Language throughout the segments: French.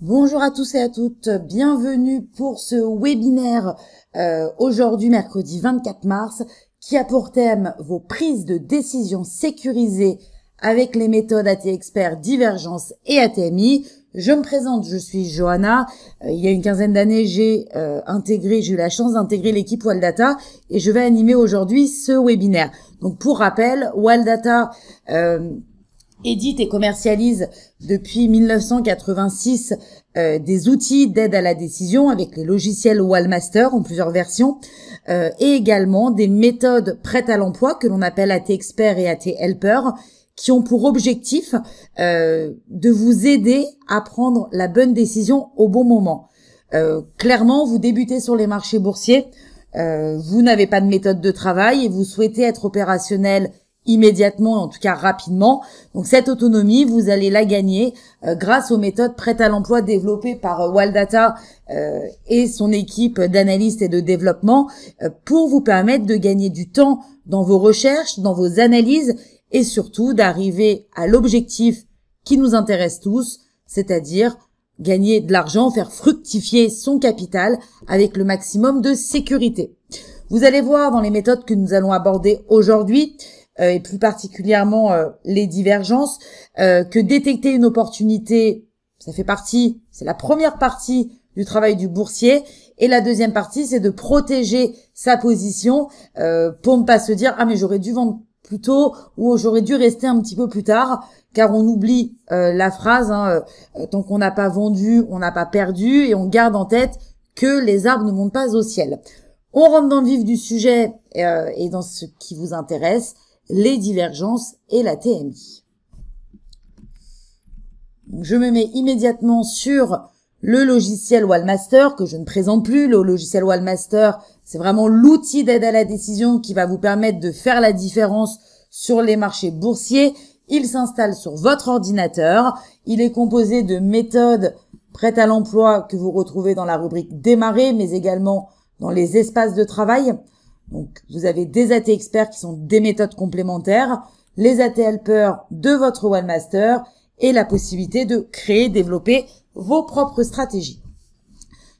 Bonjour à tous et à toutes, bienvenue pour ce webinaire euh, aujourd'hui mercredi 24 mars qui a pour thème vos prises de décision sécurisées avec les méthodes AT Expert Divergence et ATMI. Je me présente, je suis Johanna. Euh, il y a une quinzaine d'années, j'ai euh, intégré, j'ai eu la chance d'intégrer l'équipe Wildata et je vais animer aujourd'hui ce webinaire. Donc pour rappel, Wildata édite et commercialise depuis 1986 euh, des outils d'aide à la décision avec les logiciels Wallmaster en plusieurs versions euh, et également des méthodes prêtes à l'emploi que l'on appelle AT Expert et AT Helper qui ont pour objectif euh, de vous aider à prendre la bonne décision au bon moment. clairement, vous débutez sur les marchés boursiers, vous n'avez pas de méthode de travail et vous souhaitez être opérationnel immédiatement, en tout cas rapidement. Donc cette autonomie, vous allez la gagner euh, grâce aux méthodes prêtes à l'emploi développées par euh, Waldata euh, et son équipe d'analystes et de développement euh, pour vous permettre de gagner du temps dans vos recherches, dans vos analyses et surtout d'arriver à l'objectif qui nous intéresse tous, c'est-à-dire gagner de l'argent, faire fructifier son capital avec le maximum de sécurité. Vous allez voir dans les méthodes que nous allons aborder aujourd'hui, euh, et plus particulièrement euh, les divergences, euh, que détecter une opportunité, ça fait partie, c'est la première partie du travail du boursier. Et la deuxième partie, c'est de protéger sa position pour ne pas se dire ah mais j'aurais dû vendre plus tôt ou j'aurais dû rester un petit peu plus tard car on oublie la phrase hein, tant qu'on n'a pas vendu, on n'a pas perdu et on garde en tête que les arbres ne montent pas au ciel. On rentre dans le vif du sujet et dans ce qui vous intéresse, les divergences et la TMI. Je me mets immédiatement sur le logiciel Wallmaster que je ne présente plus. Le logiciel Wallmaster, c'est vraiment l'outil d'aide à la décision qui va vous permettre de faire la différence sur les marchés boursiers. Il s'installe sur votre ordinateur. Il est composé de méthodes prêtes à l'emploi que vous retrouvez dans la rubrique démarrer, mais également dans les espaces de travail. Donc, vous avez des AT experts qui sont des méthodes complémentaires, les AT helpers de votre OneMaster et la possibilité de créer, développer vos propres stratégies.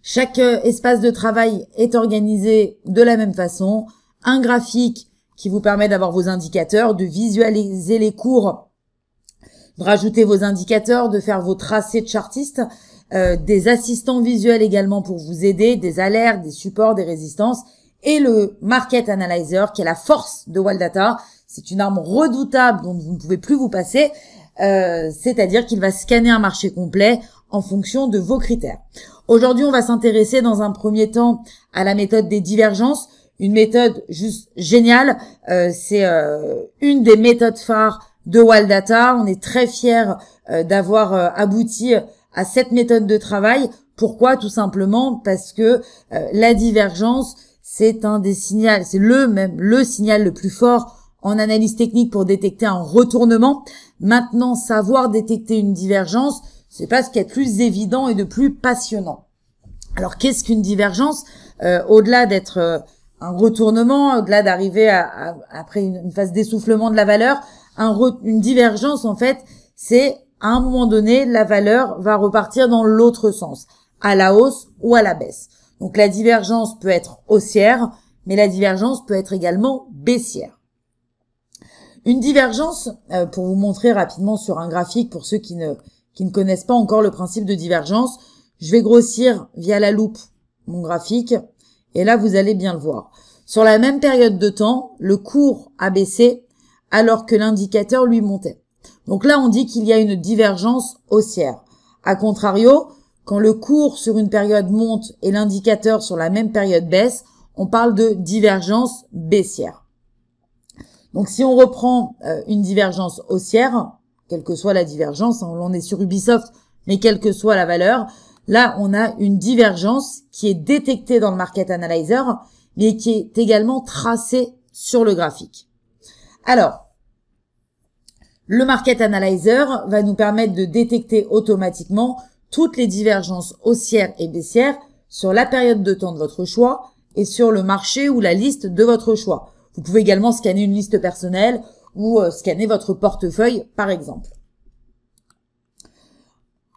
Chaque euh, espace de travail est organisé de la même façon. Un graphique qui vous permet d'avoir vos indicateurs, de visualiser les cours, de rajouter vos indicateurs, de faire vos tracés de chartistes, euh, des assistants visuels également pour vous aider, des alertes, des supports, des résistances, et le Market Analyzer, qui est la force de Wildata. C'est une arme redoutable dont vous ne pouvez plus vous passer, euh, c'est-à-dire qu'il va scanner un marché complet en fonction de vos critères. Aujourd'hui, on va s'intéresser dans un premier temps à la méthode des divergences, une méthode juste géniale. Euh, c'est euh, une des méthodes phares de Wildata. On est très fiers d'avoir abouti à cette méthode de travail. Pourquoi Tout simplement parce que la divergence, c'est un des signaux, c'est le même, le signal le plus fort en analyse technique pour détecter un retournement. Maintenant, savoir détecter une divergence, c'est pas ce qui est plus évident et de plus passionnant. Alors, qu'est-ce qu'une divergence euh, Au-delà d'être euh, un retournement, au-delà d'arriver après une, phase d'essoufflement de la valeur, une divergence, en fait, c'est à un moment donné, la valeur va repartir dans l'autre sens, à la hausse ou à la baisse. Donc la divergence peut être haussière, mais la divergence peut être également baissière. Une divergence, euh, pour vous montrer rapidement sur un graphique, pour ceux qui ne, qui ne connaissent pas encore le principe de divergence, je vais grossir via la loupe mon graphique, et là vous allez bien le voir. Sur la même période de temps, le cours a baissé alors que l'indicateur lui montait. Donc là, on dit qu'il y a une divergence haussière. A contrario, quand le cours sur une période monte et l'indicateur sur la même période baisse, on parle de divergence baissière. Donc si on reprend euh, une divergence haussière, quelle que soit la divergence, hein, on est sur Ubisoft, mais quelle que soit la valeur, là on a une divergence qui est détectée dans le Market Analyzer, mais qui est également tracée sur le graphique. Alors, le Market Analyzer va nous permettre de détecter automatiquement toutes les divergences haussières et baissières sur la période de temps de votre choix et sur le marché ou la liste de votre choix. Vous pouvez également scanner une liste personnelle ou euh, scanner votre portefeuille, par exemple.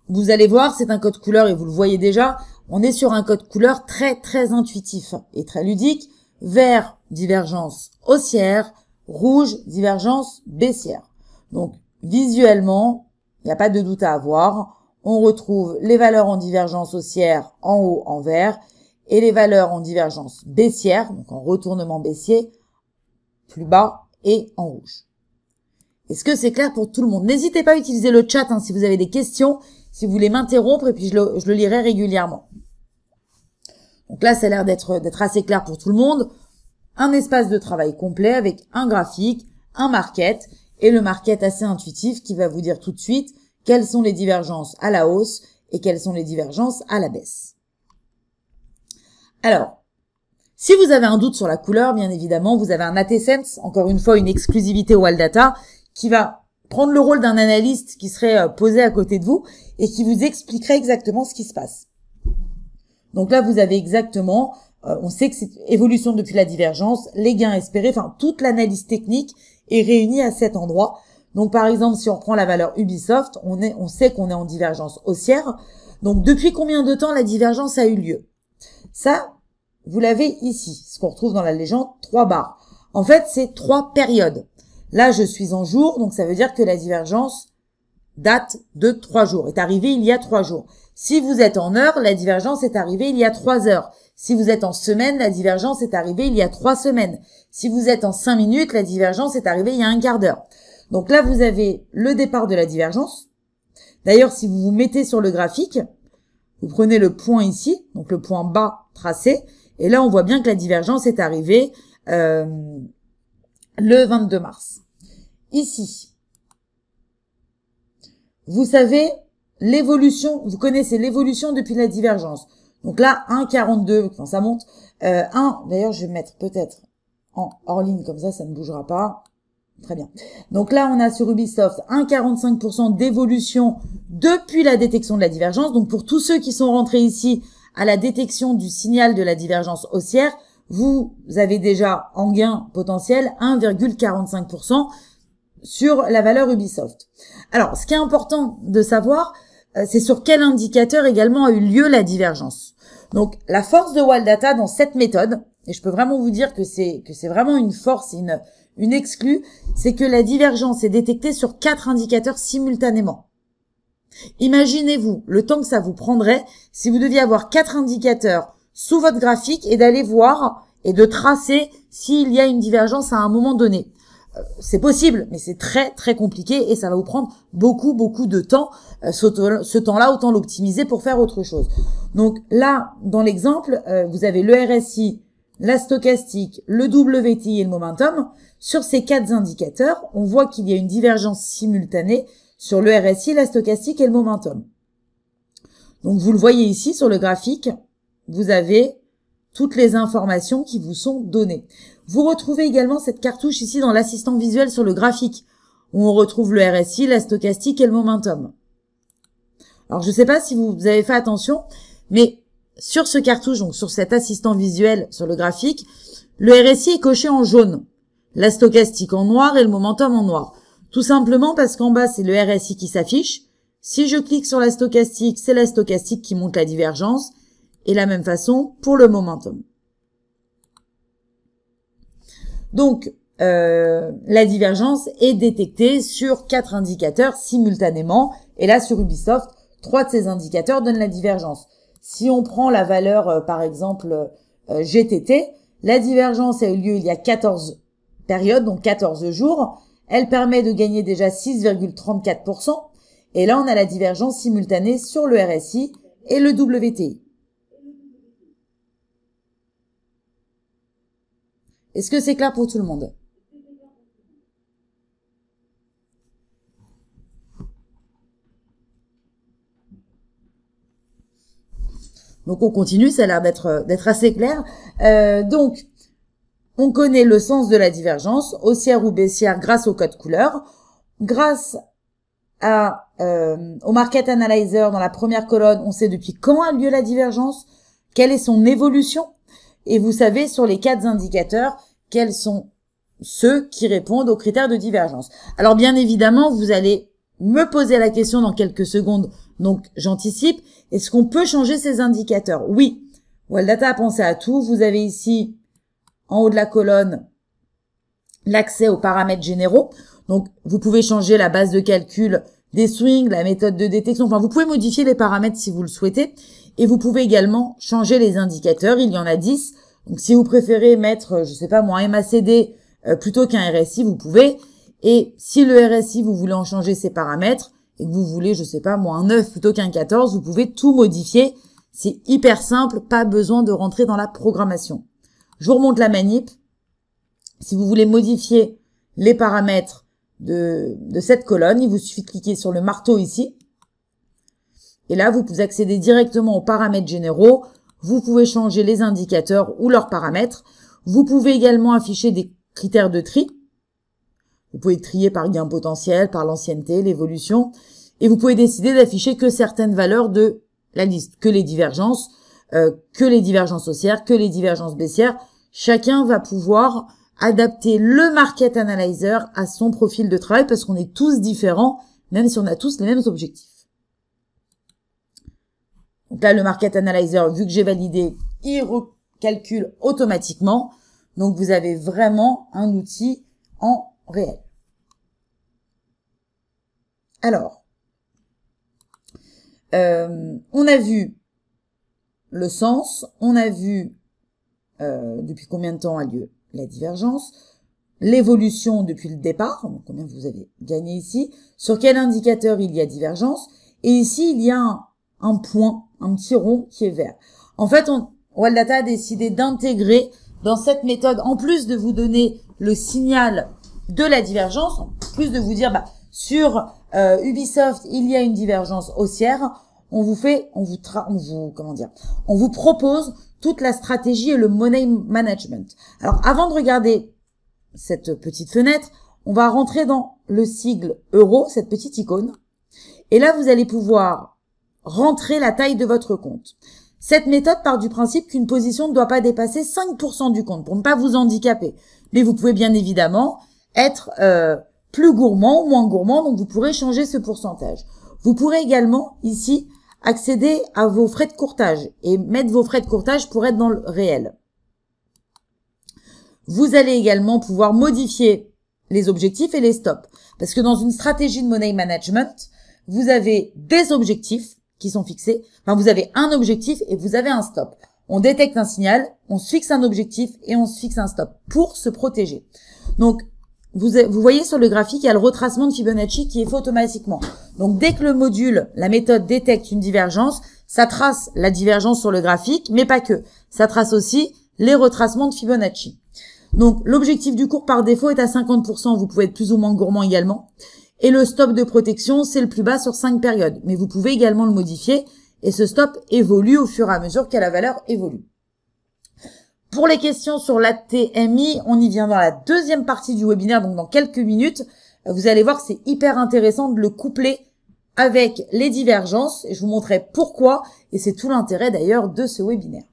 Vous allez voir, c'est un code couleur et vous le voyez déjà, on est sur un code couleur très très intuitif et très ludique. Vert, divergence haussière, rouge, divergence baissière. Donc visuellement, il n'y a pas de doute à avoir on retrouve les valeurs en divergence haussière en haut en vert et les valeurs en divergence baissière, donc en retournement baissier, plus bas et en rouge. Est-ce que c'est clair pour tout le monde N'hésitez pas à utiliser le chat hein, si vous avez des questions, si vous voulez m'interrompre, et puis je le, je le, lirai régulièrement. Donc là, ça a l'air d'être assez clair pour tout le monde. Un espace de travail complet avec un graphique, un market, et le market assez intuitif qui va vous dire tout de suite quelles sont les divergences à la hausse et quelles sont les divergences à la baisse. Alors, si vous avez un doute sur la couleur, bien évidemment, vous avez un ATSense, encore une fois une exclusivité Wildata, qui va prendre le rôle d'un analyste qui serait euh, posé à côté de vous et qui vous expliquerait exactement ce qui se passe. Donc là, vous avez exactement, euh, on sait que c'est évolution depuis la divergence, les gains espérés, enfin toute l'analyse technique est réunie à cet endroit donc par exemple, si on prend la valeur Ubisoft, on, est, on sait qu'on est en divergence haussière. Donc depuis combien de temps la divergence a eu lieu Ça, vous l'avez ici, ce qu'on retrouve dans la légende, trois barres. En fait, c'est trois périodes. Là, je suis en jour, donc ça veut dire que la divergence date de trois jours, est arrivée il y a trois jours. Si vous êtes en heure, la divergence est arrivée il y a trois heures. Si vous êtes en semaine, la divergence est arrivée il y a trois semaines. Si vous êtes en cinq minutes, la divergence est arrivée il y a un quart d'heure. Donc là, vous avez le départ de la divergence. D'ailleurs, si vous vous mettez sur le graphique, vous prenez le point ici, donc le point bas tracé, et là, on voit bien que la divergence est arrivée euh, le 22 mars. Ici, vous savez l'évolution, vous connaissez l'évolution depuis la divergence. Donc là, 1,42, quand ça monte, 1, euh, d'ailleurs, je vais mettre peut-être en hors ligne, comme ça, ça ne bougera pas. Très bien. Donc là, on a sur Ubisoft 1,45 d'évolution depuis la détection de la divergence. Donc pour tous ceux qui sont rentrés ici à la détection du signal de la divergence haussière, vous avez déjà en gain potentiel 1,45% sur la valeur Ubisoft. Alors, ce qui est important de savoir, euh, c'est sur quel indicateur également a eu lieu la divergence. Donc, la force de Data dans cette méthode, et je peux vraiment vous dire que c'est que c'est vraiment une force, une une exclue, c'est que la divergence est détectée sur quatre indicateurs simultanément. Imaginez-vous le temps que ça vous prendrait si vous deviez avoir quatre indicateurs sous votre graphique et d'aller voir et de tracer s'il y a une divergence à un moment donné. Euh, c'est possible, mais c'est très très compliqué et ça va vous prendre beaucoup beaucoup de temps. Euh, ce temps-là, autant l'optimiser pour faire autre chose. Donc là, dans l'exemple, euh, vous avez le RSI la stochastique, le WTI et le momentum, sur ces quatre indicateurs, on voit qu'il y a une divergence simultanée sur le RSI, la stochastique et le momentum. Donc vous le voyez ici sur le graphique, vous avez toutes les informations qui vous sont données. Vous retrouvez également cette cartouche ici dans l'assistant visuel sur le graphique, où on retrouve le RSI, la stochastique et le momentum. Alors je ne sais pas si vous avez fait attention, mais sur ce cartouche, donc sur cet assistant visuel, sur le graphique, le RSI est coché en jaune, la stochastique en noir et le momentum en noir. Tout simplement parce qu'en bas, c'est le RSI qui s'affiche. Si je clique sur la stochastique, c'est la stochastique qui monte la divergence. Et la même façon pour le momentum. Donc, euh, la divergence est détectée sur quatre indicateurs simultanément. Et là, sur Ubisoft, trois de ces indicateurs donnent la divergence. Si on prend la valeur, euh, par exemple, euh, euh, GTT, la divergence a eu lieu il y a 14 périodes, donc 14 jours. Elle permet de gagner déjà 6,34%. Et là, on a la divergence simultanée sur le RSI et le WTI. Est-ce que c'est clair pour tout le monde Donc on continue, ça a l'air d'être euh, d'être assez clair. Euh, donc on connaît le sens de la divergence, haussière ou baissière, grâce au code couleur, grâce à, euh, au market analyzer dans la première colonne, on sait depuis quand a lieu la divergence, quelle est son évolution, et vous savez sur les quatre indicateurs quels sont ceux qui répondent aux critères de divergence. Alors bien évidemment, vous allez me poser la question dans quelques secondes, donc j'anticipe. Est-ce qu'on peut changer ces indicateurs Oui. Wildata a pensé à tout. Vous avez ici, en haut de la colonne, l'accès aux paramètres généraux. Donc, vous pouvez changer la base de calcul des swings, la méthode de détection. Enfin, vous pouvez modifier les paramètres si vous le souhaitez. Et vous pouvez également changer les indicateurs. Il y en a 10. Donc, si vous préférez mettre, je sais pas moi, un MACD euh, plutôt qu'un RSI, vous pouvez. Et si le RSI, vous voulez en changer ses paramètres, et que vous voulez, je sais pas, moi, un 9 plutôt qu'un 14, vous pouvez tout modifier. C'est hyper simple, pas besoin de rentrer dans la programmation. Je vous remonte la manip. Si vous voulez modifier les paramètres de, de cette colonne, il vous suffit de cliquer sur le marteau ici. Et là, vous pouvez accéder directement aux paramètres généraux. Vous pouvez changer les indicateurs ou leurs paramètres. Vous pouvez également afficher des critères de tri. Vous pouvez trier par gain potentiel, par l'ancienneté, l'évolution, et vous pouvez décider d'afficher que certaines valeurs de la liste, que les divergences, euh, que les divergences haussières, que les divergences baissières. Chacun va pouvoir adapter le market analyzer à son profil de travail parce qu'on est tous différents, même si on a tous les mêmes objectifs. Donc là, le market analyzer, vu que j'ai validé, il recalcule automatiquement. Donc vous avez vraiment un outil en réel. Alors, euh, on a vu le sens, on a vu euh, depuis combien de temps a lieu la divergence, l'évolution depuis le départ, combien vous avez gagné ici, sur quel indicateur il y a divergence, et ici il y a un, point, un petit rond qui est vert. En fait, on, Waldata a décidé d'intégrer dans cette méthode, en plus de vous donner le signal de la divergence, en plus de vous dire bah, sur euh, Ubisoft il y a une divergence haussière, on vous fait, on vous, tra on vous, comment dire, on vous propose toute la stratégie et le money management. Alors avant de regarder cette petite fenêtre, on va rentrer dans le sigle euro, cette petite icône, et là vous allez pouvoir rentrer la taille de votre compte. Cette méthode part du principe qu'une position ne doit pas dépasser 5% du compte pour ne pas vous handicaper. Mais vous pouvez bien évidemment être euh, plus gourmand ou moins gourmand, donc vous pourrez changer ce pourcentage. Vous pourrez également ici accéder à vos frais de courtage et mettre vos frais de courtage pour être dans le réel. Vous allez également pouvoir modifier les objectifs et les stops. Parce que dans une stratégie de money management, vous avez des objectifs qui sont fixés. Enfin, vous avez un objectif et vous avez un stop. On détecte un signal, on se fixe un objectif et on se fixe un stop pour se protéger. Donc, vous, voyez sur le graphique, il y a le retracement de Fibonacci qui est fait automatiquement. Donc dès que le module, la méthode détecte une divergence, ça trace la divergence sur le graphique, mais pas que. Ça trace aussi les retracements de Fibonacci. Donc l'objectif du cours par défaut est à 50%, vous pouvez être plus ou moins gourmand également. Et le stop de protection, c'est le plus bas sur 5 périodes, mais vous pouvez également le modifier et ce stop évolue au fur et à mesure que la valeur évolue. Pour les questions sur la TMI, on y vient dans la deuxième partie du webinaire, donc dans quelques minutes. Euh, vous allez voir que c'est hyper intéressant de le coupler avec les divergences. Et je vous montrerai pourquoi, et c'est tout l'intérêt d'ailleurs de ce webinaire.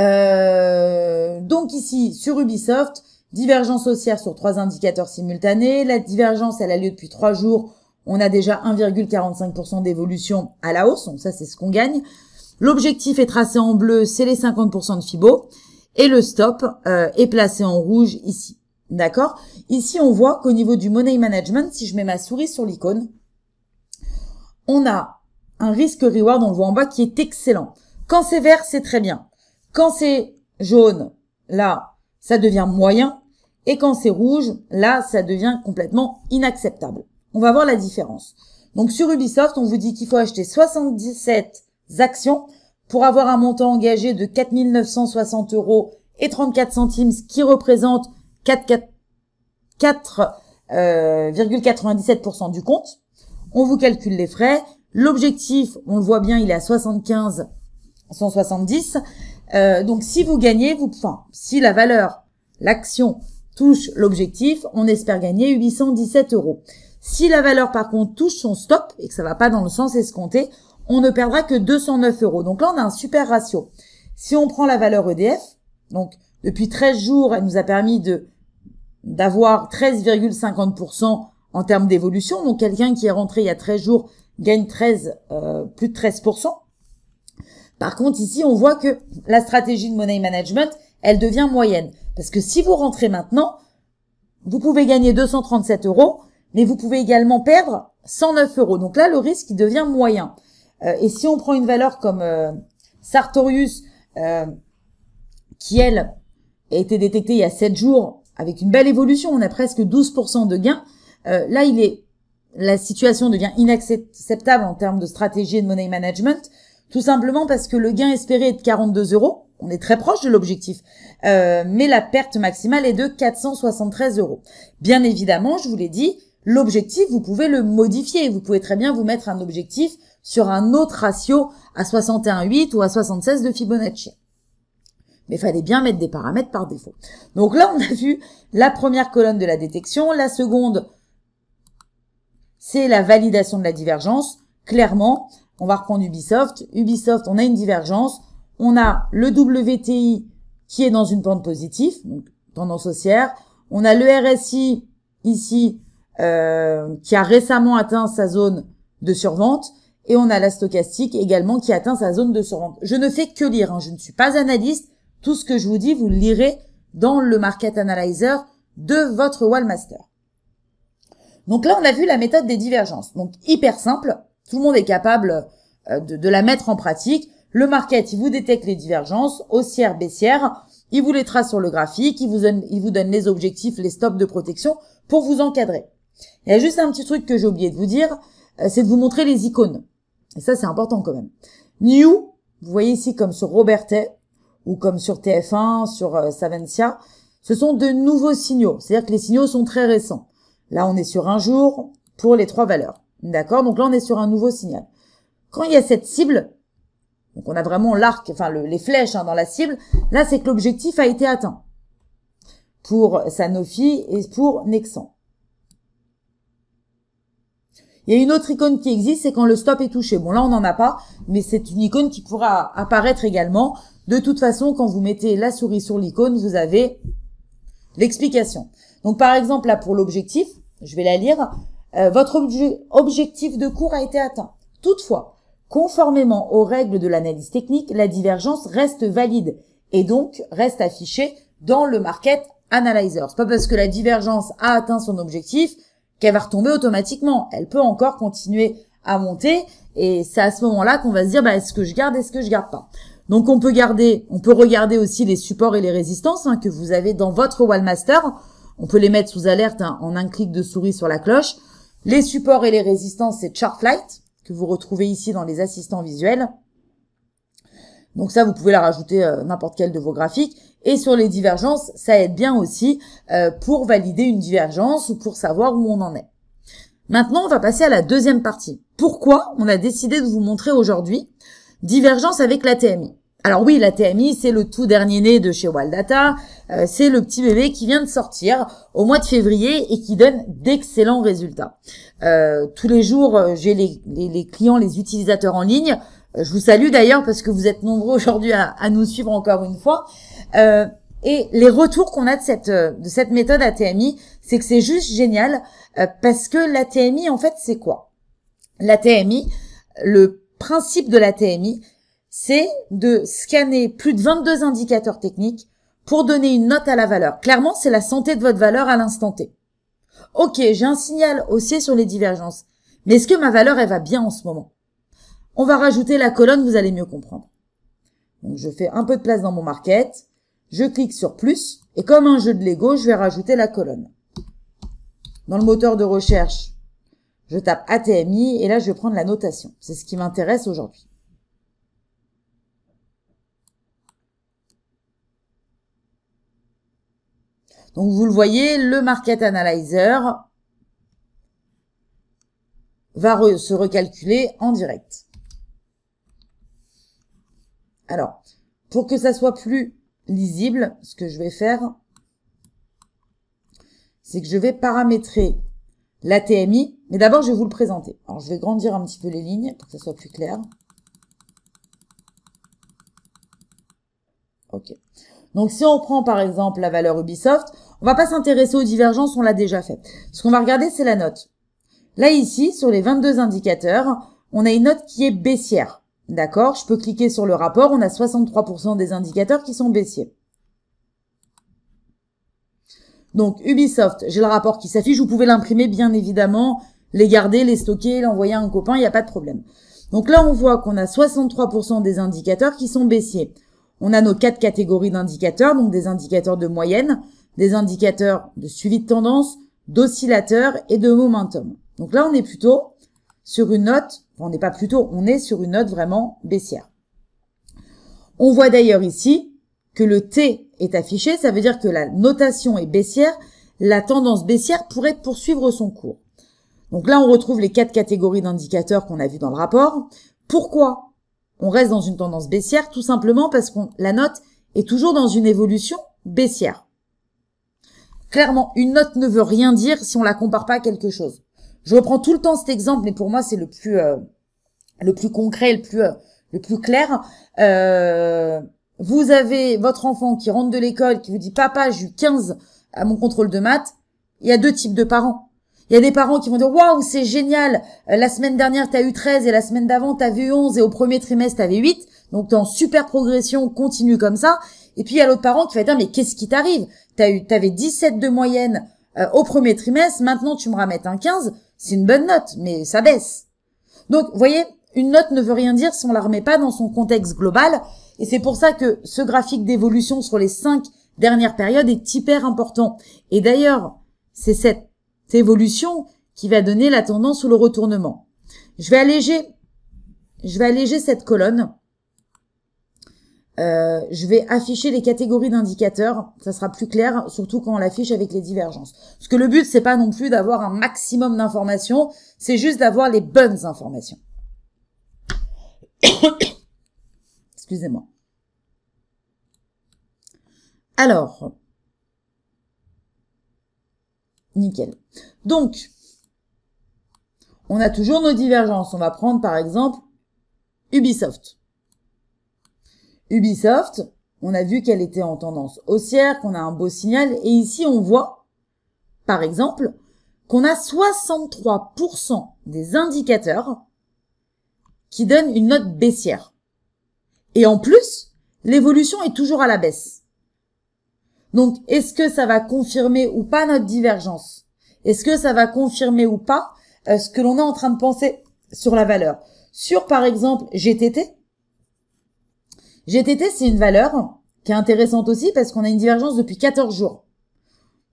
Euh, donc ici, sur Ubisoft, divergence haussière sur trois indicateurs simultanés. La divergence, elle a lieu depuis trois jours. On a déjà 1,45% d'évolution à la hausse, donc ça c'est ce qu'on gagne. L'objectif est tracé en bleu, c'est les 50% de FIBO. Et le stop euh, est placé en rouge ici. D'accord Ici, on voit qu'au niveau du Money Management, si je mets ma souris sur l'icône, on a un risque reward, on le voit en bas, qui est excellent. Quand c'est vert, c'est très bien. Quand c'est jaune, là, ça devient moyen. Et quand c'est rouge, là, ça devient complètement inacceptable. On va voir la différence. Donc sur Ubisoft, on vous dit qu'il faut acheter 77 actions pour avoir un montant engagé de 4960 euros et 34 centimes, qui représente 4,97% euh, du compte. On vous calcule les frais. L'objectif, on le voit bien, il est à 75, 170. Euh, donc si vous gagnez, vous, enfin, si la valeur, l'action touche l'objectif, on espère gagner 817 euros. Si la valeur par contre touche son stop et que ça va pas dans le sens escompté, on ne perdra que 209 euros. Donc là, on a un super ratio. Si on prend la valeur EDF, donc depuis 13 jours, elle nous a permis de d'avoir 13,50% en termes d'évolution. Donc quelqu'un qui est rentré il y a 13 jours gagne euh, plus de 13%. Par contre, ici, on voit que la stratégie de money management, elle devient moyenne. Parce que si vous rentrez maintenant, vous pouvez gagner 237 euros, mais vous pouvez également perdre 109 euros. Donc là, le risque, il devient moyen. Euh, et si on prend une valeur comme euh, Sartorius, euh, qui elle a été détectée il y a 7 jours avec une belle évolution, on a presque 12% de gains, là il est la situation devient inacceptable en termes de stratégie et de money management, tout simplement parce que le gain espéré est de 42 euros, on est très proche de l'objectif, mais la perte maximale est de 473 euros. Bien évidemment, je vous l'ai dit, l'objectif, vous pouvez le modifier, vous pouvez très bien vous mettre un objectif sur un autre ratio à 61,8 ou à 76 de Fibonacci. Mais il fallait bien mettre des paramètres par défaut. Donc là, on a vu la première colonne de la détection. La seconde, c'est la validation de la divergence. Clairement, on va reprendre Ubisoft. Ubisoft, on a une divergence. On a le WTI qui est dans une pente positive, donc tendance haussière. On a le RSI ici euh, qui a récemment atteint sa zone de survente. Et on a la stochastique également qui atteint sa zone de survente. Je ne fais que lire, hein. je ne suis pas analyste. Tout ce que je vous dis, vous le lirez dans le Market Analyzer de votre Wallmaster. Donc là, on a vu la méthode des divergences. Donc hyper simple, tout le monde est capable euh, de, la mettre en pratique. Le market, il vous détecte les divergences haussières, baissières, il vous les trace sur le graphique, il vous, il vous donne les objectifs, les stops de protection pour vous encadrer. Il y a juste un petit truc que j'ai oublié de vous dire, euh, c'est de vous montrer les icônes. Et ça, c'est important quand même. New, vous voyez ici comme sur Robertet ou comme sur TF1, sur euh, ce sont de nouveaux signaux. C'est-à-dire que les signaux sont très récents. Là, on est sur un jour pour les trois valeurs. D'accord Donc là, on est sur un nouveau signal. Quand il y a cette cible, donc on a vraiment l'arc, enfin les flèches hein, dans la cible, là, c'est que l'objectif a été atteint pour Sanofi et pour Nexan. Il y a une autre icône qui existe, c'est quand le stop est touché. Bon, là, on n'en a pas, mais c'est une icône qui pourra apparaître également. De toute façon, quand vous mettez la souris sur l'icône, vous avez l'explication. Donc, par exemple, là, pour l'objectif, je vais la lire. Euh, votre objectif de cours a été atteint. Toutefois, conformément aux règles de l'analyse technique, la divergence reste valide et donc reste affichée dans le market analyzer. C'est pas parce que la divergence a atteint son objectif qu'elle va retomber automatiquement. Elle peut encore continuer à monter et c'est à ce moment-là qu'on va se dire bah, est-ce que je garde, est-ce que je garde pas. Donc on peut garder, on peut regarder aussi les supports et les résistances hein, que vous avez dans votre Wallmaster. On peut les mettre sous alerte hein, en un clic de souris sur la cloche. Les supports et les résistances, c'est Chartlight que vous retrouvez ici dans les assistants visuels. Donc ça, vous pouvez la rajouter euh, n'importe quel de vos graphiques. Et sur les divergences, ça aide bien aussi euh, pour valider une divergence ou pour savoir où on en est. Maintenant, on va passer à la deuxième partie. Pourquoi on a décidé de vous montrer aujourd'hui divergence avec la TMI alors oui, la TMI, c'est le tout dernier né de chez Waldata. Euh, c'est le petit bébé qui vient de sortir au mois de février et qui donne d'excellents résultats. Euh, tous les jours, j'ai les, clients, les utilisateurs en ligne euh, je vous salue d'ailleurs parce que vous êtes nombreux aujourd'hui à, nous suivre encore une fois. Euh, et les retours qu'on a de cette euh, de cette méthode ATMI, c'est que c'est juste génial parce que l'ATMI en fait c'est quoi L'ATMI, le principe de l'ATMI, c'est de scanner plus de 22 indicateurs techniques pour donner une note à la valeur. Clairement, c'est la santé de votre valeur à l'instant T. Ok, j'ai un signal haussier sur les divergences, mais est-ce que ma valeur elle va bien en ce moment on va rajouter la colonne, vous allez mieux comprendre. Donc je fais un peu de place dans mon market, je clique sur plus, et comme un jeu de Lego, je vais rajouter la colonne. Dans le moteur de recherche, je tape ATMI, et là je vais prendre la notation. C'est ce qui m'intéresse aujourd'hui. Donc vous le voyez, le Market Analyzer va se recalculer en direct. Alors, pour que ça soit plus lisible, ce que je vais faire, c'est que je vais paramétrer la TMI. Mais d'abord, je vais vous le présenter. Alors, je vais grandir un petit peu les lignes pour que ça soit plus clair. OK. Donc, si on prend, par exemple, la valeur Ubisoft, on va pas s'intéresser aux divergences, on l'a déjà fait. Ce qu'on va regarder, c'est la note. Là, ici, sur les 22 indicateurs, on a une note qui est baissière. D'accord Je peux cliquer sur le rapport. On a 63% des indicateurs qui sont baissiers. Donc Ubisoft, j'ai le rapport qui s'affiche. Vous pouvez l'imprimer, bien évidemment, les garder, les stocker, l'envoyer à un copain. Il n'y a pas de problème. Donc là, on voit qu'on a 63% des indicateurs qui sont baissiers. On a nos quatre catégories d'indicateurs, donc des indicateurs de moyenne, des indicateurs de suivi de tendance, d'oscillateur et de momentum. Donc là, on est plutôt sur une note on n'est pas plutôt, on est sur une note vraiment baissière. On voit d'ailleurs ici que le T est affiché, ça veut dire que la notation est baissière, la tendance baissière pourrait poursuivre son cours. Donc là, on retrouve les quatre catégories d'indicateurs qu'on a vu dans le rapport. Pourquoi on reste dans une tendance baissière Tout simplement parce que la note est toujours dans une évolution baissière. Clairement, une note ne veut rien dire si on la compare pas à quelque chose. Je reprends tout le temps cet exemple, mais pour moi, c'est le plus euh, le plus concret, le plus euh, le plus clair. Euh, vous avez votre enfant qui rentre de l'école, qui vous dit « Papa, j'ai eu 15 à mon contrôle de maths », il y a deux types de parents. Il y a des parents qui vont dire waouh c'est génial la semaine dernière t'as eu 13 et la semaine d'avant t'as eu 11 et au premier trimestre t'avais 8 donc t'es en super progression continue comme ça et puis il y a l'autre parent qui va dire mais qu'est-ce qui t'arrive t'as eu t'avais 17 de moyenne au premier trimestre maintenant tu me ramènes un 15 c'est une bonne note, mais ça baisse. Donc, vous voyez, une note ne veut rien dire si on la remet pas dans son contexte global. Et c'est pour ça que ce graphique d'évolution sur les cinq dernières périodes est hyper important. Et d'ailleurs, c'est cette évolution qui va donner la tendance ou le retournement. Je vais alléger, je vais alléger cette colonne euh, je vais afficher les catégories d'indicateurs, ça sera plus clair, surtout quand on l'affiche avec les divergences. Parce que le but, c'est pas non plus d'avoir un maximum d'informations, c'est juste d'avoir les bonnes informations. Excusez-moi. Alors, nickel. Donc, on a toujours nos divergences. On va prendre par exemple Ubisoft. Ubisoft, on a vu qu'elle était en tendance haussière, qu'on a un beau signal, et ici on voit, par exemple, qu'on a 63% des indicateurs qui donnent une note baissière. Et en plus, l'évolution est toujours à la baisse. Donc, est-ce que ça va confirmer ou pas notre divergence Est-ce que ça va confirmer ou pas euh, ce que l'on est en train de penser sur la valeur Sur, par exemple, GTT, GTT, c'est une valeur qui est intéressante aussi parce qu'on a une divergence depuis 14 jours.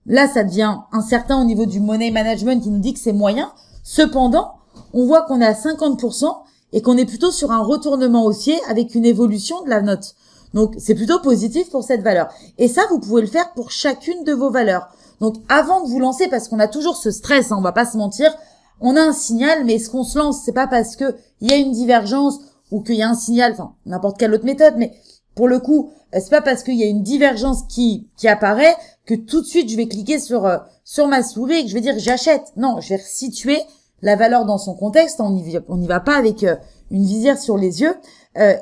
Là, ça devient incertain au niveau du money management qui nous dit que c'est moyen. Cependant, on voit qu'on est à 50% et qu'on est plutôt sur un retournement haussier avec une évolution de la note. Donc, c'est plutôt positif pour cette valeur. Et ça, vous pouvez le faire pour chacune de vos valeurs. Donc, avant de vous lancer, parce qu'on a toujours ce stress, hein, on va pas se mentir, on a un signal, mais ce qu'on se lance, c'est pas parce qu'il y a une divergence ou qu'il y a un signal, enfin n'importe quelle autre méthode, mais pour le coup, euh, c'est pas parce qu'il y a une divergence qui qui apparaît que tout de suite je vais cliquer sur euh, sur ma souris et que je vais dire j'achète. Non, je vais situer la valeur dans son contexte. On n'y va pas avec euh, une visière sur les yeux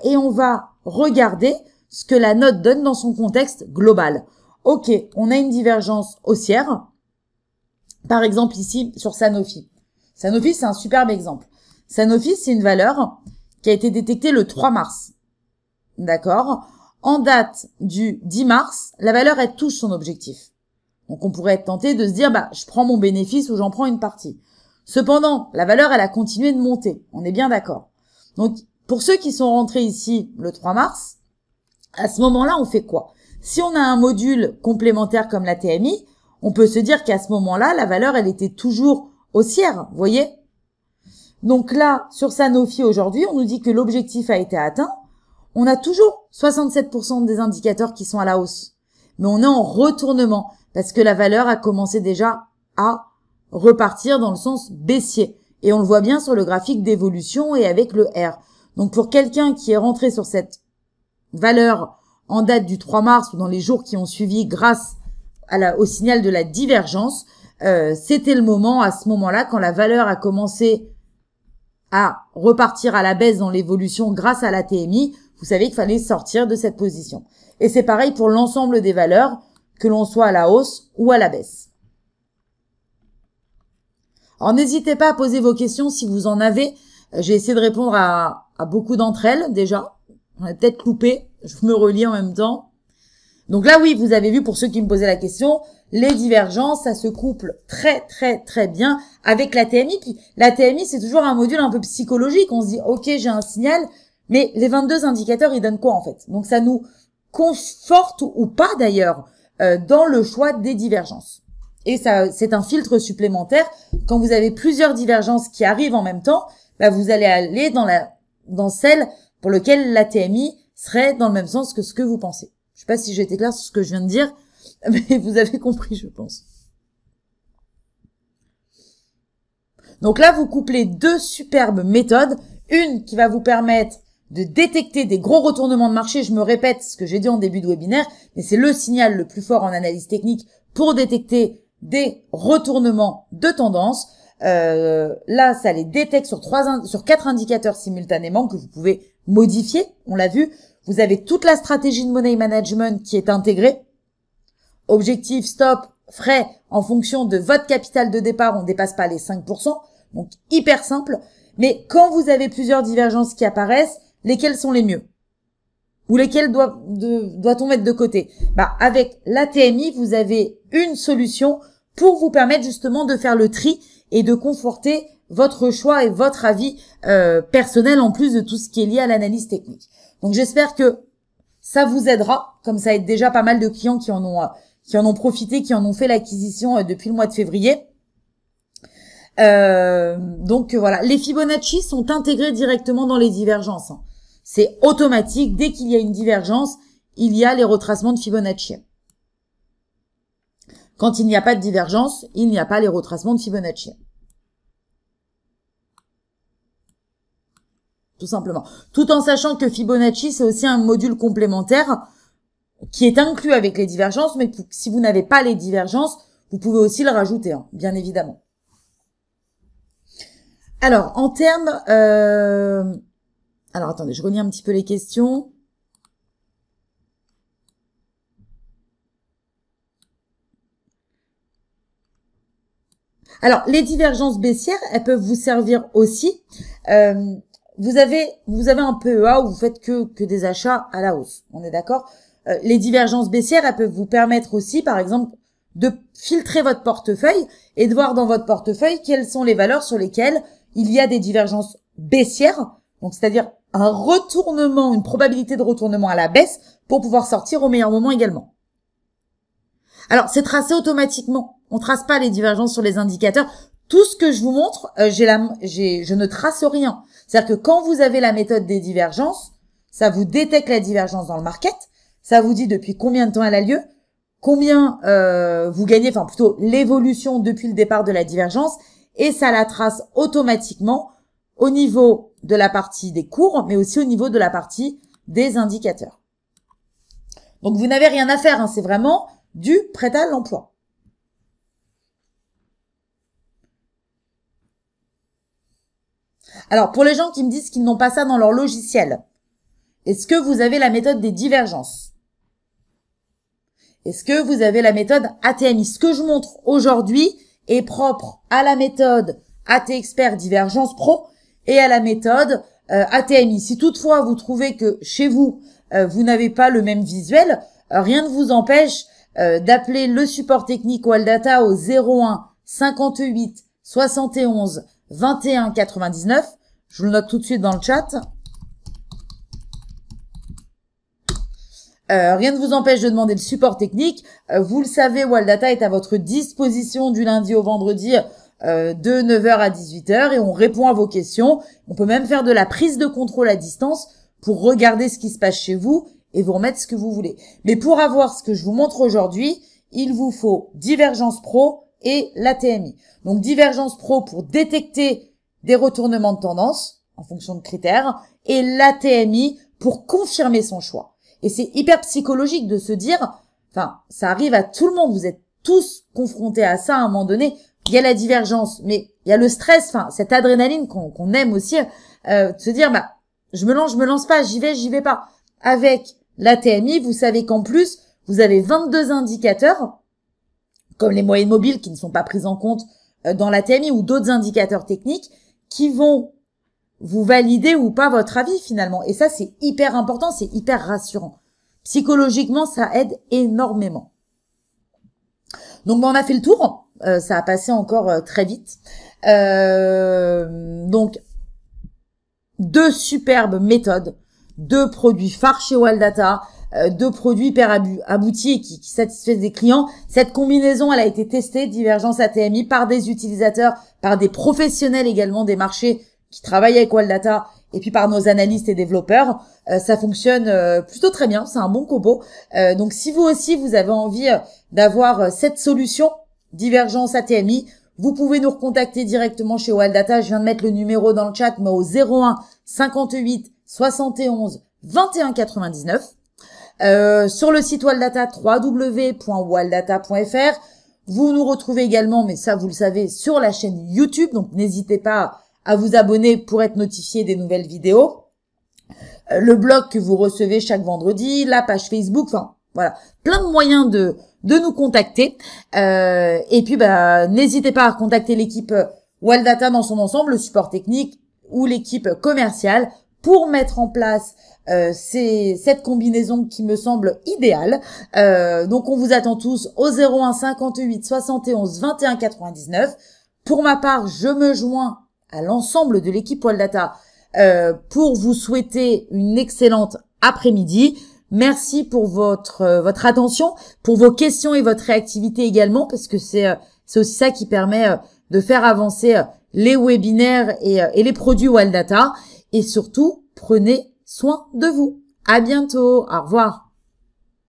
et on va regarder ce que la note donne dans son contexte global. Ok, on a une divergence haussière. Par exemple ici sur Sanofi. Sanofi c'est un superbe exemple. Sanofi c'est une valeur qui a été détecté le 3 mars. D'accord En date du 10 mars, la valeur, elle touche son objectif. Donc on pourrait être tenté de se dire, bah, je prends mon bénéfice ou j'en prends une partie. Cependant, la valeur, elle a continué de monter. On est bien d'accord. Donc, pour ceux qui sont rentrés ici le 3 mars, à ce moment-là, on fait quoi Si on a un module complémentaire comme la TMI, on peut se dire qu'à ce moment-là, la valeur, elle était toujours haussière, vous voyez donc là, sur Sanofi aujourd'hui, on nous dit que l'objectif a été atteint. On a toujours 67% des indicateurs qui sont à la hausse. Mais on est en retournement parce que la valeur a commencé déjà à repartir dans le sens baissier. Et on le voit bien sur le graphique d'évolution et avec le R. Donc pour quelqu'un qui est rentré sur cette valeur en date du 3 mars ou dans les jours qui ont suivi grâce au signal de la divergence, euh, c'était le moment à ce moment-là quand la valeur a commencé à repartir à la baisse dans l'évolution grâce à la TMI, vous savez qu'il fallait sortir de cette position. Et c'est pareil pour l'ensemble des valeurs, que l'on soit à la hausse ou à la baisse. Alors n'hésitez pas à poser vos questions si vous en avez. Euh, j'ai essayé de répondre à, beaucoup d'entre elles déjà. On a peut-être coupé, je me relis en même temps. Donc là, oui, vous avez vu, pour ceux qui me posaient la question, les divergences, ça se couple très, très, très bien avec la TMI. Puis la TMI, c'est toujours un module un peu psychologique. On se dit, OK, j'ai un signal, mais les 22 indicateurs, ils donnent quoi en fait Donc ça nous conforte ou pas d'ailleurs euh, dans le choix des divergences. Et ça, c'est un filtre supplémentaire. Quand vous avez plusieurs divergences qui arrivent en même temps, bah, vous allez aller dans, la, dans celle pour laquelle la TMI serait dans le même sens que ce que vous pensez. Je sais pas si j'ai été claire sur ce que je viens de dire, mais vous avez compris, je pense. Donc là, vous couplez deux superbes méthodes. Une qui va vous permettre de détecter des gros retournements de marché. Je me répète ce que j'ai dit en début de webinaire, mais c'est le signal le plus fort en analyse technique pour détecter des retournements de tendance. Euh, là, ça les détecte sur trois, sur quatre indicateurs simultanément que vous pouvez modifier. On l'a vu. Vous avez toute la stratégie de money management qui est intégrée. Objectif, stop, frais, en fonction de votre capital de départ, on ne dépasse pas les 5%. Donc, hyper simple. Mais quand vous avez plusieurs divergences qui apparaissent, lesquelles sont les mieux? Ou lesquelles doit, on mettre de côté? Bah, avec la TMI, vous avez une solution pour vous permettre justement de faire le tri et de conforter votre choix et votre avis euh, personnel en plus de tout ce qui est lié à l'analyse technique. Donc j'espère que ça vous aidera, comme ça aide déjà pas mal de clients qui en ont euh, qui en ont profité, qui en ont fait l'acquisition euh, depuis le mois de février. Euh, donc voilà, les Fibonacci sont intégrés directement dans les divergences. Hein. C'est automatique. Dès qu'il y a une divergence, il y a les retracements de Fibonacci. Quand il n'y a pas de divergence, il n'y a pas les retracements de Fibonacci. tout simplement. Tout en sachant que Fibonacci, c'est aussi un module complémentaire qui est inclus avec les divergences, mais si vous n'avez pas les divergences, vous pouvez aussi le rajouter, hein, bien évidemment. Alors, en termes... Euh, alors, attendez, je relis un petit peu les questions. Alors, les divergences baissières, elles peuvent vous servir aussi euh, vous avez un PEA où vous faites que des achats à la hausse. On est d'accord euh, Les divergences baissières, elles peuvent vous permettre aussi, par exemple, de filtrer votre portefeuille et de voir dans votre portefeuille quelles sont les valeurs sur lesquelles il y a des divergences baissières, donc c'est-à-dire un retournement, une probabilité de retournement à la baisse pour pouvoir sortir au meilleur moment également. Alors, c'est tracé automatiquement. On ne trace pas les divergences sur les indicateurs. Tout ce que je vous montre, euh, je ne trace rien. C'est-à-dire que quand vous avez la méthode des divergences, ça vous détecte la divergence dans le market, ça vous dit depuis combien de temps elle a lieu, combien euh, vous gagnez, enfin plutôt l'évolution depuis le départ de la divergence, et ça la trace automatiquement au niveau de la partie des cours, mais aussi au niveau de la partie des indicateurs. Donc vous n'avez rien à faire, hein. c'est vraiment du prêt à l'emploi. Alors, pour les gens qui me disent qu'ils n'ont pas ça dans leur logiciel, est-ce que vous avez la méthode des divergences Est-ce que vous avez la méthode ATMI Ce que je montre aujourd'hui est propre à la méthode AT Expert Divergence Pro et à la méthode euh, ATMI. Si toutefois vous trouvez que chez vous, euh, vous n'avez pas le même visuel, euh, rien ne vous empêche d'appeler le support technique Wildata au 01 58 71 21,99. Je vous le note tout de suite dans le chat. Euh, rien ne vous empêche de demander le support technique. Euh, vous le savez, Data est à votre disposition du lundi au vendredi euh, de 9h à 18h et on répond à vos questions. On peut même faire de la prise de contrôle à distance pour regarder ce qui se passe chez vous et vous remettre ce que vous voulez. Mais pour avoir ce que je vous montre aujourd'hui, il vous faut Divergence Pro, et la TMI. Donc divergence pro pour détecter des retournements de tendance en fonction de critères et la TMI pour confirmer son choix. Et c'est hyper psychologique de se dire, enfin, ça arrive à tout le monde, vous êtes tous confrontés à ça à un moment donné. Il y a la divergence, mais il y a le stress, enfin, cette adrénaline qu'on aime aussi, euh, de se dire, bah, je me lance, je me lance pas, j'y vais, j'y vais pas. Avec la TMI, vous savez qu'en plus, vous avez 22 indicateurs comme les moyennes mobiles qui ne sont pas prises en compte euh, dans la TMI ou d'autres indicateurs techniques qui vont vous valider ou pas votre avis finalement. Et ça, c'est hyper important, c'est hyper rassurant. Psychologiquement, ça aide énormément. Donc, on a fait le tour. Euh, ça a passé encore euh, très vite. donc, deux superbes méthodes, deux produits phares chez Wildata. Euh, de produits hyper aboutis qui, qui satisfaisent des clients. Cette combinaison, elle a été testée, divergence ATMI, par des utilisateurs, par des professionnels également des marchés qui travaillent avec Wildata et puis par nos analystes et développeurs. Euh, ça fonctionne euh, plutôt très bien, c'est un bon combo. donc si vous aussi, vous avez envie d'avoir cette solution, divergence ATMI, vous pouvez nous recontacter directement chez Wildata. Je viens de mettre le numéro dans le chat, mais au 01 58 71 21 99. Euh, sur le site Wildata, www.wildata.fr. Vous nous retrouvez également, mais ça vous le savez, sur la chaîne YouTube. Donc n'hésitez pas à vous abonner pour être notifié des nouvelles vidéos. Euh, le blog que vous recevez chaque vendredi, la page Facebook, enfin voilà, plein de moyens de, de nous contacter. Euh, et puis bah, n'hésitez pas à contacter l'équipe WALDATA dans son ensemble, le support technique ou l'équipe commerciale pour mettre en place euh, c'est cette combinaison qui me semble idéale. Euh, donc on vous attend tous au 01 58 71 21 99. Pour ma part, je me joins à l'ensemble de l'équipe Wildata euh, pour vous souhaiter une excellente après-midi. Merci pour votre votre attention, pour vos questions et votre réactivité également parce que c'est c'est aussi ça qui permet de faire avancer les webinaires et, les produits Wildata. et surtout prenez soin de vous. À bientôt. Au revoir.